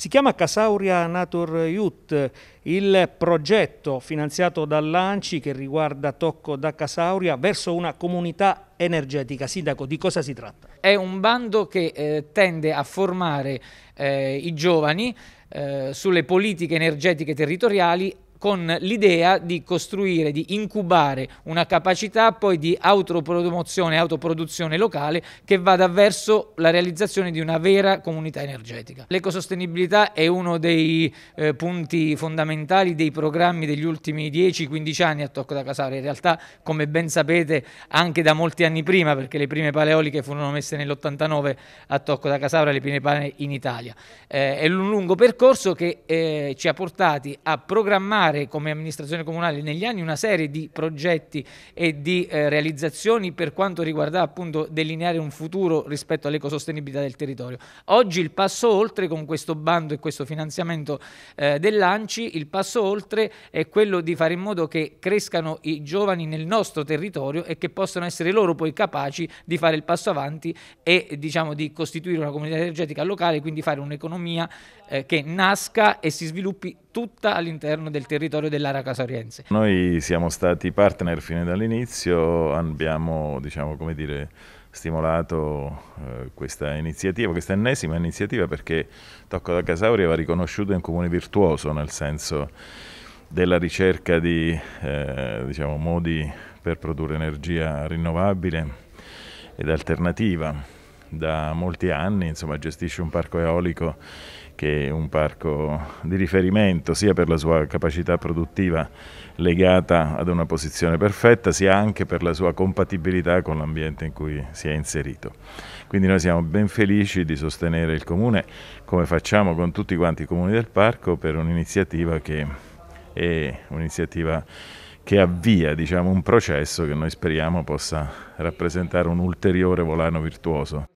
Si chiama Casauria Natur Youth, il progetto finanziato dall'ANCI che riguarda Tocco da Casauria verso una comunità energetica. Sindaco, di cosa si tratta? È un bando che eh, tende a formare eh, i giovani eh, sulle politiche energetiche territoriali con l'idea di costruire, di incubare una capacità poi di autopromozione autoproduzione locale che vada verso la realizzazione di una vera comunità energetica. L'ecosostenibilità è uno dei eh, punti fondamentali dei programmi degli ultimi 10-15 anni a Tocco da Casare, in realtà come ben sapete anche da molti anni prima perché le prime paleoliche furono messe nell'89 a Tocco da Casabra, le prime pale in Italia. Eh, è un lungo percorso che eh, ci ha portati a programmare avviare come amministrazione comunale negli anni una serie di progetti e di eh, realizzazioni per quanto riguarda appunto delineare un futuro rispetto all'ecosostenibilità del territorio. Oggi il passo oltre con questo bando e questo finanziamento eh, dell'ANCI, il passo oltre è quello di fare in modo che crescano i giovani nel nostro territorio e che possano essere loro poi capaci di fare il passo avanti e diciamo di costituire una comunità energetica locale, quindi fare un'economia eh, che nasca e si sviluppi tutta all'interno del territorio dell'area casoriense. Noi siamo stati partner fin dall'inizio, abbiamo diciamo, dire, stimolato eh, questa iniziativa, questa ennesima iniziativa perché Tocco da Casauria va riconosciuto in comune virtuoso nel senso della ricerca di eh, diciamo, modi per produrre energia rinnovabile ed alternativa da molti anni, insomma, gestisce un parco eolico che è un parco di riferimento sia per la sua capacità produttiva legata ad una posizione perfetta, sia anche per la sua compatibilità con l'ambiente in cui si è inserito. Quindi noi siamo ben felici di sostenere il comune, come facciamo con tutti quanti i comuni del parco, per un'iniziativa che è un'iniziativa che avvia diciamo, un processo che noi speriamo possa rappresentare un ulteriore volano virtuoso.